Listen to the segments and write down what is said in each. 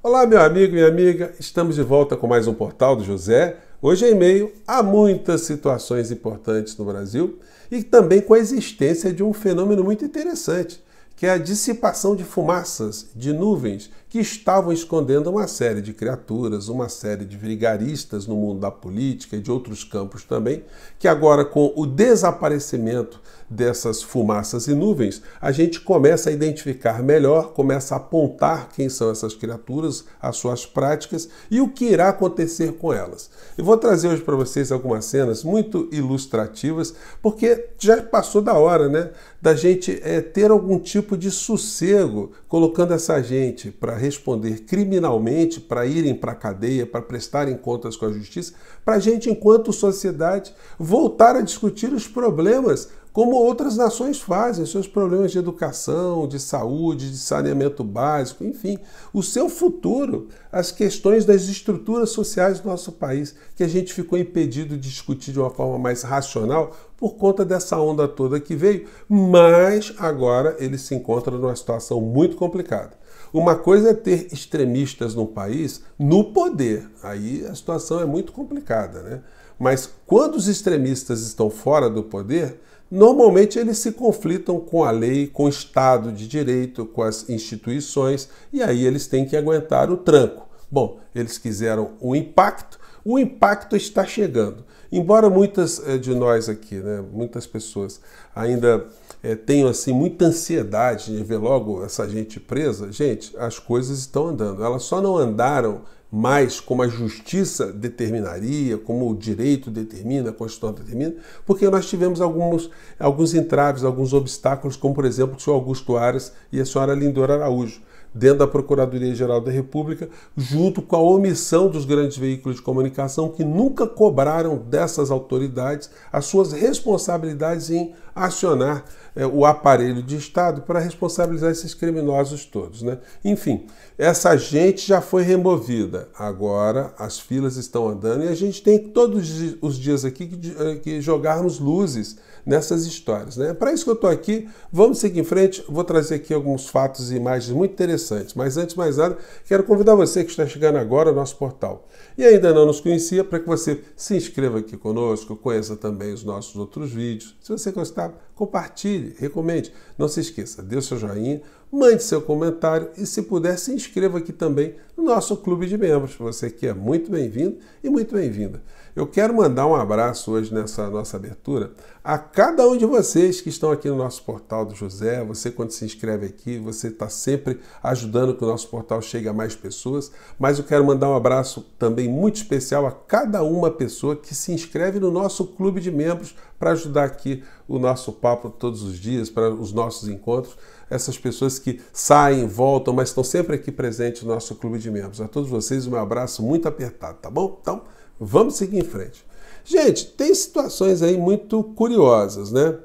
Olá, meu amigo e amiga, estamos de volta com mais um Portal do José. Hoje em meio a muitas situações importantes no Brasil e também com a existência de um fenômeno muito interessante, que é a dissipação de fumaças, de nuvens, que estavam escondendo uma série de criaturas, uma série de vigaristas no mundo da política e de outros campos também, que agora, com o desaparecimento dessas fumaças e nuvens, a gente começa a identificar melhor, começa a apontar quem são essas criaturas, as suas práticas e o que irá acontecer com elas. Eu vou trazer hoje para vocês algumas cenas muito ilustrativas, porque já passou da hora, né, da gente é, ter algum tipo de sossego colocando essa gente para responder criminalmente, para irem para a cadeia, para prestarem contas com a justiça, para a gente, enquanto sociedade, voltar a discutir os problemas como outras nações fazem, seus problemas de educação, de saúde, de saneamento básico, enfim, o seu futuro, as questões das estruturas sociais do nosso país, que a gente ficou impedido de discutir de uma forma mais racional por conta dessa onda toda que veio, mas agora ele se encontra numa situação muito complicada. Uma coisa é ter extremistas no país no poder. Aí a situação é muito complicada, né? Mas quando os extremistas estão fora do poder, normalmente eles se conflitam com a lei, com o Estado de Direito, com as instituições, e aí eles têm que aguentar o tranco. Bom, eles quiseram o impacto, o impacto está chegando. Embora muitas eh, de nós aqui, né, muitas pessoas ainda é, assim muita ansiedade de ver logo essa gente presa, gente, as coisas estão andando. Elas só não andaram mais como a justiça determinaria, como o direito determina, a Constituição determina, porque nós tivemos alguns, alguns entraves, alguns obstáculos, como por exemplo o senhor Augusto Ares e a senhora Lindora Araújo, dentro da Procuradoria-Geral da República, junto com a omissão dos grandes veículos de comunicação que nunca cobraram dessas autoridades as suas responsabilidades em acionar é, o aparelho de Estado para responsabilizar esses criminosos todos. Né? Enfim, essa gente já foi removida. Agora as filas estão andando e a gente tem todos os dias aqui que, eh, que jogarmos luzes nessas histórias. Né? Para isso que eu estou aqui, vamos seguir em frente. Vou trazer aqui alguns fatos e imagens muito interessantes. Mas antes de mais nada, quero convidar você que está chegando agora ao nosso portal e ainda não nos conhecia para que você se inscreva aqui conosco, conheça também os nossos outros vídeos. Se você gostar, gostado, compartilhe, recomende. Não se esqueça, dê seu joinha, mande seu comentário e, se puder, se inscreva aqui também no nosso clube de membros. Você que é muito bem-vindo e muito bem-vinda. Eu quero mandar um abraço hoje nessa nossa abertura a cada um de vocês que estão aqui no nosso portal do José. Você, quando se inscreve aqui, você está sempre ajudando que o nosso portal chegue a mais pessoas. Mas eu quero mandar um abraço também muito especial a cada uma pessoa que se inscreve no nosso clube de membros para ajudar aqui o nosso papo todos os dias, para os nossos encontros. Essas pessoas que saem, voltam, mas estão sempre aqui presentes no nosso clube de membros. A todos vocês, um abraço muito apertado, tá bom? Então. Vamos seguir em frente. Gente, tem situações aí muito curiosas, né?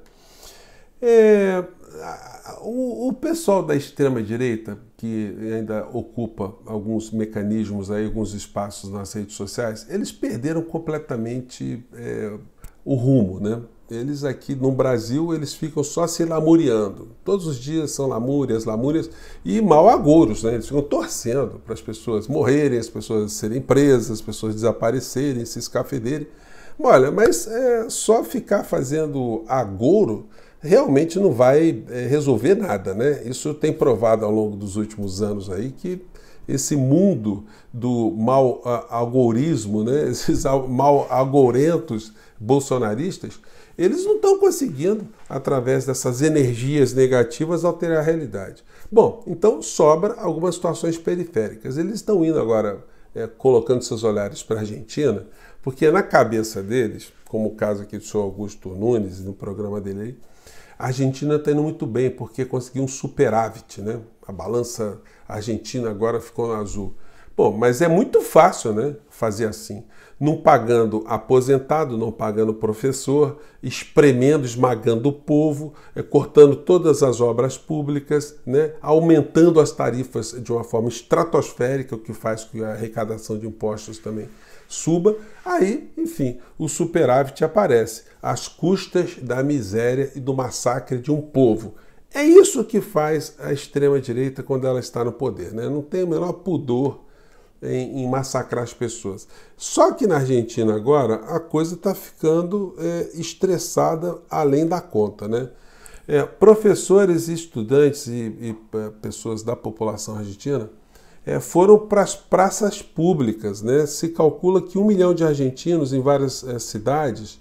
É, o, o, pessoal da extrema-direita, que ainda ocupa alguns mecanismos, aí, alguns espaços nas redes sociais, eles perderam completamente é, o rumo, né? eles aqui no Brasil, eles ficam só se lamuriando. Todos os dias são lamúrias, lamúrias e mal agouros, né? Eles ficam torcendo para as pessoas morrerem, as pessoas serem presas, as pessoas desaparecerem, se escafederem. Olha, mas é, só ficar fazendo agouro realmente não vai é, resolver nada, né? Isso tem provado ao longo dos últimos anos aí que esse mundo do mal ah, agourismo, né? esses mal agourentos bolsonaristas, eles não estão conseguindo, através dessas energias negativas, alterar a realidade. Bom, então sobra algumas situações periféricas. Eles estão indo agora é, colocando seus olhares para a Argentina, porque na cabeça deles, como o caso aqui do senhor Augusto Nunes, no programa dele a Argentina está indo muito bem, porque conseguiu um superávit, né? A balança argentina agora ficou no azul. Bom, mas é muito fácil né, fazer assim. Não pagando aposentado, não pagando professor, espremendo, esmagando o povo, eh, cortando todas as obras públicas, né, aumentando as tarifas de uma forma estratosférica, o que faz com que a arrecadação de impostos também suba. Aí, enfim, o superávit aparece, às custas da miséria e do massacre de um povo. É isso que faz a extrema-direita quando ela está no poder. Né? Não tem o menor pudor em, em, massacrar as pessoas. Só que na Argentina agora a coisa está ficando é, estressada além da conta, né? É, professores, estudantes e, e, é, pessoas da população argentina é, foram para as praças públicas. Né? Se calcula que um milhão de argentinos em várias é, cidades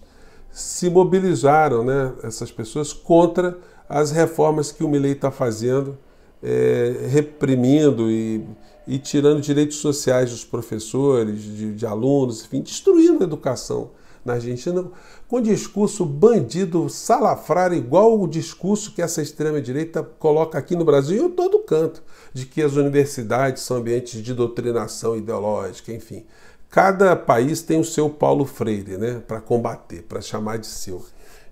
se mobilizaram, né, essas pessoas, contra as reformas que o Milei está fazendo, é, reprimindo e e tirando direitos sociais dos professores, de, de alunos, enfim, destruindo a educação na Argentina com discurso bandido, salafrário, igual o discurso que essa extrema-direita coloca aqui no Brasil e em todo canto, de que as universidades são ambientes de doutrinação ideológica, enfim. Cada país tem o seu Paulo Freire né, para combater, para chamar de seu.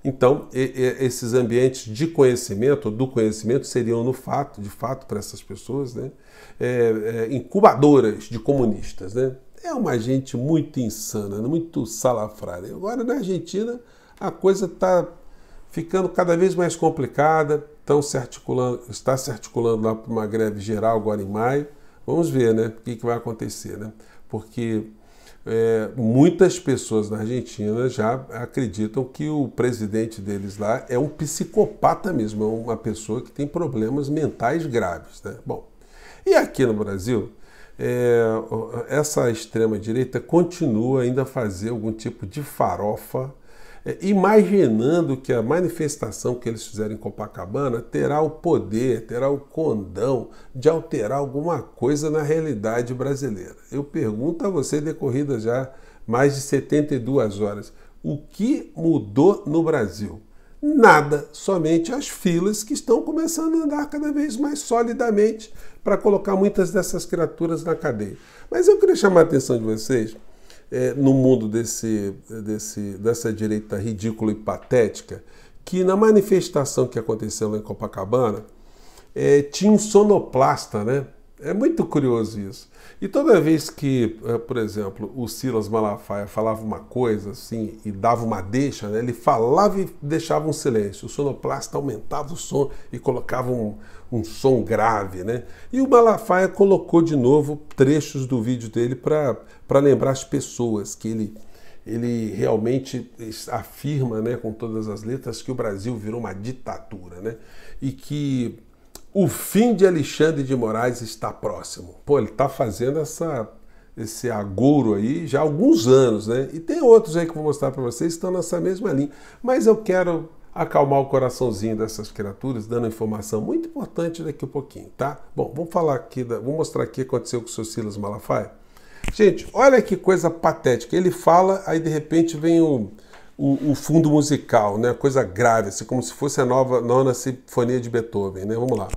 Então, esses ambientes de conhecimento, do conhecimento, seriam no fato, de fato, para essas pessoas, né, é, é, incubadoras de comunistas. Né? É uma gente muito insana, né, muito salafrária. Agora, na Argentina, a coisa está ficando cada vez mais complicada, se articulando, está se articulando lá para uma greve geral agora em maio. Vamos ver né, o que, que vai acontecer, né? porque é, muitas pessoas na Argentina já acreditam que o presidente deles lá é um psicopata mesmo, é uma pessoa que tem problemas mentais graves. Né? Bom, e aqui no Brasil, é, essa extrema-direita continua ainda a fazer algum tipo de farofa é, imaginando que a manifestação que eles fizeram em Copacabana terá o poder, terá o condão de alterar alguma coisa na realidade brasileira. Eu pergunto a você, decorrida já mais de 72 horas, o que mudou no Brasil? Nada, somente as filas que estão começando a andar cada vez mais solidamente para colocar muitas dessas criaturas na cadeia. Mas eu queria chamar a atenção de vocês é, no mundo desse, desse, dessa direita ridícula e patética, que na manifestação que aconteceu lá em Copacabana, é, tinha um sonoplasta, né? É muito curioso isso. E toda vez que, eh, por exemplo, o Silas Malafaia falava uma coisa assim e dava uma deixa, né? ele falava e deixava um silêncio. O sonoplasta aumentava o som e colocava um, um som grave. Né? E o Malafaia colocou de novo trechos do vídeo dele para lembrar as pessoas que ele, ele realmente afirma né, com todas as letras que o Brasil virou uma ditadura né? e que o fim de Alexandre de Moraes está próximo. Pô, ele está fazendo essa, esse agouro aí já há alguns anos, né? E tem outros aí que eu vou mostrar para vocês que estão nessa mesma linha. Mas eu quero acalmar o coraçãozinho dessas criaturas, dando informação muito importante daqui a pouquinho, tá? Bom, vamos falar aqui, da, vou mostrar aqui o que aconteceu com o seu Silas Malafaia. Gente, olha que coisa patética. Ele fala, aí de repente vem o o, o, fundo musical, né? Coisa grave, assim, como se fosse a nova nona sinfonia de Beethoven, né? Vamos lá.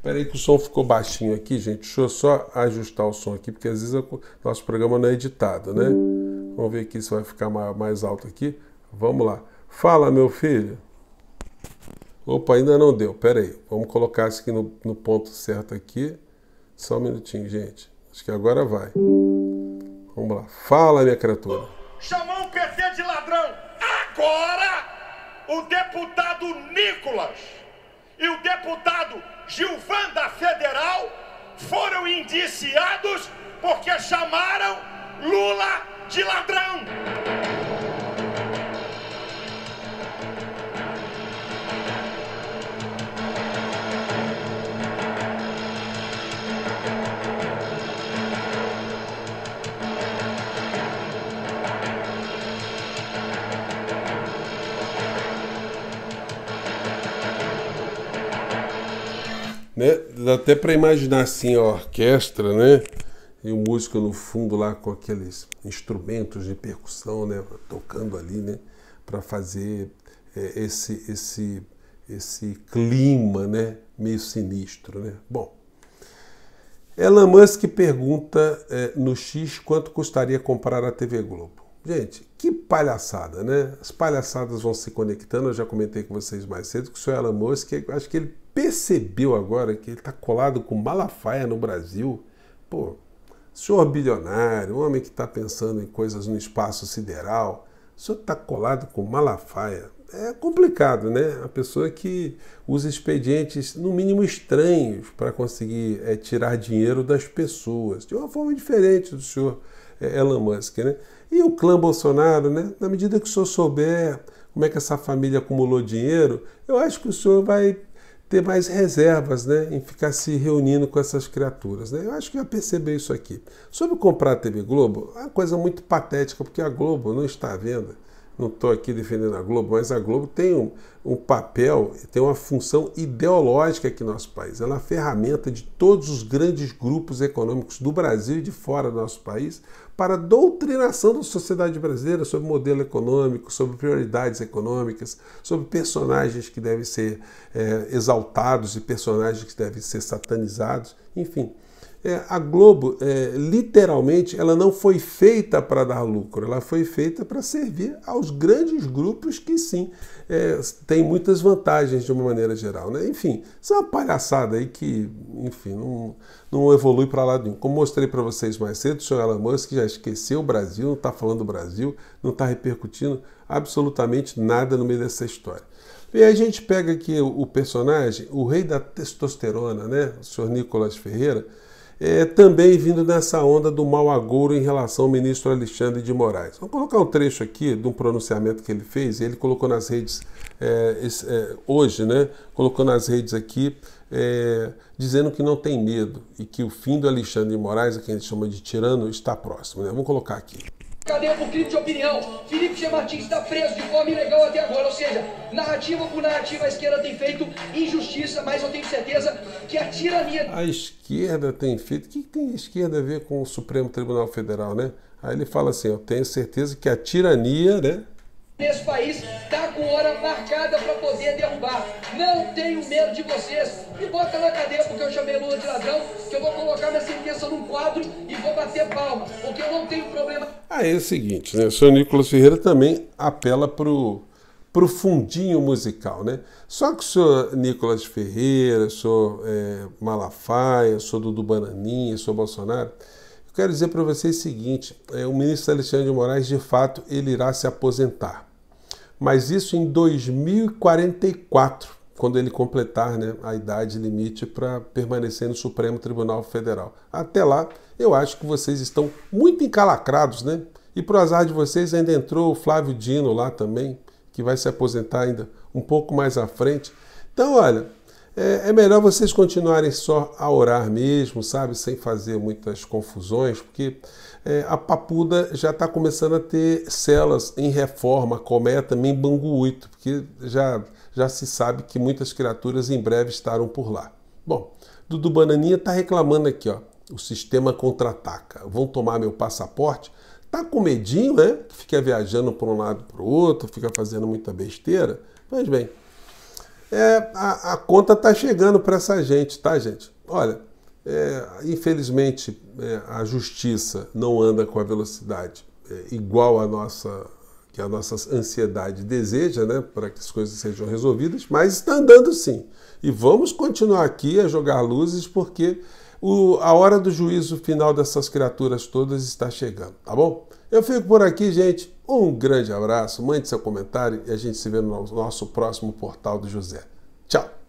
Peraí que o som ficou baixinho aqui, gente. Deixa eu só ajustar o som aqui, porque às vezes o nosso programa não é editado, né? Vamos ver aqui se vai ficar mais alto aqui. Vamos lá. Fala, meu filho. Opa, ainda não deu. Peraí. Vamos colocar isso aqui no, no ponto certo aqui. Só um minutinho, gente. Acho que agora vai. Vamos lá. Fala, minha criatura. Chamou o PT de ladrão. Agora, o deputado Nicolas e o deputado Gilvan da Federal foram indiciados porque chamaram Lula de ladrão. Né? Dá até para imaginar assim a orquestra, né? E o músico no fundo lá com aqueles instrumentos de percussão, né? Tocando ali, né? Para fazer é, esse, esse, esse clima, né? Meio sinistro, né? Bom. Elon Musk pergunta é, no X quanto custaria comprar a TV Globo. Gente, que palhaçada, né? As palhaçadas vão se conectando. Eu já comentei com vocês mais cedo que o senhor Elon Musk, acho que ele percebeu agora que ele está colado com Malafaia no Brasil, pô, senhor bilionário, homem que está pensando em coisas no espaço sideral, o senhor está colado com Malafaia. É complicado, né? A pessoa que usa expedientes, no mínimo, estranhos para conseguir é, tirar dinheiro das pessoas, de uma forma diferente do senhor é, Elon Musk, né? E o clã Bolsonaro, né? Na medida que o senhor souber como é que essa família acumulou dinheiro, eu acho que o senhor vai ter mais reservas né, em ficar se reunindo com essas criaturas. Né? Eu acho que já percebeu isso aqui. Sobre comprar a TV Globo, é uma coisa muito patética, porque a Globo não está à venda não estou aqui defendendo a Globo, mas a Globo tem um, um, papel, tem uma função ideológica aqui no nosso país. Ela é uma ferramenta de todos os grandes grupos econômicos do Brasil e de fora do nosso país para a doutrinação da sociedade brasileira sobre modelo econômico, sobre prioridades econômicas, sobre personagens que devem ser é, exaltados e personagens que devem ser satanizados, enfim. É, a Globo, é, literalmente, ela não foi feita para dar lucro, ela foi feita para servir aos grandes grupos que sim é, tem muitas vantagens de uma maneira geral. Né? Enfim, isso é uma palhaçada aí que, enfim, não, não evolui para lado nenhum. Como mostrei para vocês mais cedo, o senhor Elon Musk já esqueceu o Brasil, não está falando do Brasil, não está repercutindo absolutamente nada no meio dessa história. E aí a gente pega aqui o personagem, o rei da testosterona, né? O senhor Nicolas Ferreira, é, também vindo nessa onda do mau agouro em relação ao ministro Alexandre de Moraes. Vou colocar um trecho aqui de um pronunciamento que ele fez, ele colocou nas redes é, é, hoje, né? Colocou nas redes aqui é, dizendo que não tem medo e que o fim do Alexandre de Moraes, a quem gente chama de tirano, está próximo. Né? Vamos colocar aqui. Cadê por crime de opinião? Felipe G. Martins está preso de forma ilegal até agora, ou seja, narrativa por narrativa a esquerda tem feito injustiça, mas eu tenho certeza que a tirania... A esquerda tem feito... O que tem a esquerda a ver com o Supremo Tribunal Federal, né? Aí ele fala assim, eu tenho certeza que a tirania, né? Nesse país está com hora marcada para poder derrubar. Não tenho medo de vocês. Me bota na cadeia porque eu chamei Lula de ladrão, que eu vou colocar minha sentença num quadro bater palma, porque eu não tenho problema. Aí é o seguinte, né? O senhor Nicolas Ferreira também apela pro pro fundinho musical, né? Só que o senhor Nicolas Ferreira, o senhor é, Malafaia, o senhor Dudu Bananinha, o senhor Bolsonaro, eu quero dizer para vocês o seguinte, é, o ministro Alexandre de Moraes, de fato, ele irá se aposentar. Mas isso em 2044, quando ele completar né, a idade limite para permanecer no Supremo Tribunal Federal. Até lá, eu acho que vocês estão muito encalacrados, né? E por azar de vocês, ainda entrou o Flávio Dino lá também, que vai se aposentar ainda um pouco mais à frente. Então, olha, é, é, melhor vocês continuarem só a orar mesmo, sabe? Sem fazer muitas confusões, porque é, a papuda já está começando a ter celas em reforma, cometa, mimbangu 8, porque já, já se sabe que muitas criaturas em breve estarão por lá. Bom, Dudu Bananinha está reclamando aqui, ó. O sistema contra-ataca. Vão tomar meu passaporte? Tá com medinho, né? fica viajando para um lado e para o outro, fica fazendo muita besteira. Mas bem, é, a, a conta está chegando para essa gente, tá, gente? Olha, é, infelizmente é, a justiça não anda com a velocidade é, igual a nossa que a nossa ansiedade deseja, né, para que as coisas sejam resolvidas, mas está andando sim. E vamos continuar aqui a jogar luzes porque o, a hora do juízo final dessas criaturas todas está chegando, tá bom? Eu fico por aqui, gente. Um grande abraço, mande seu comentário e a gente se vê no nosso próximo portal do José. Tchau!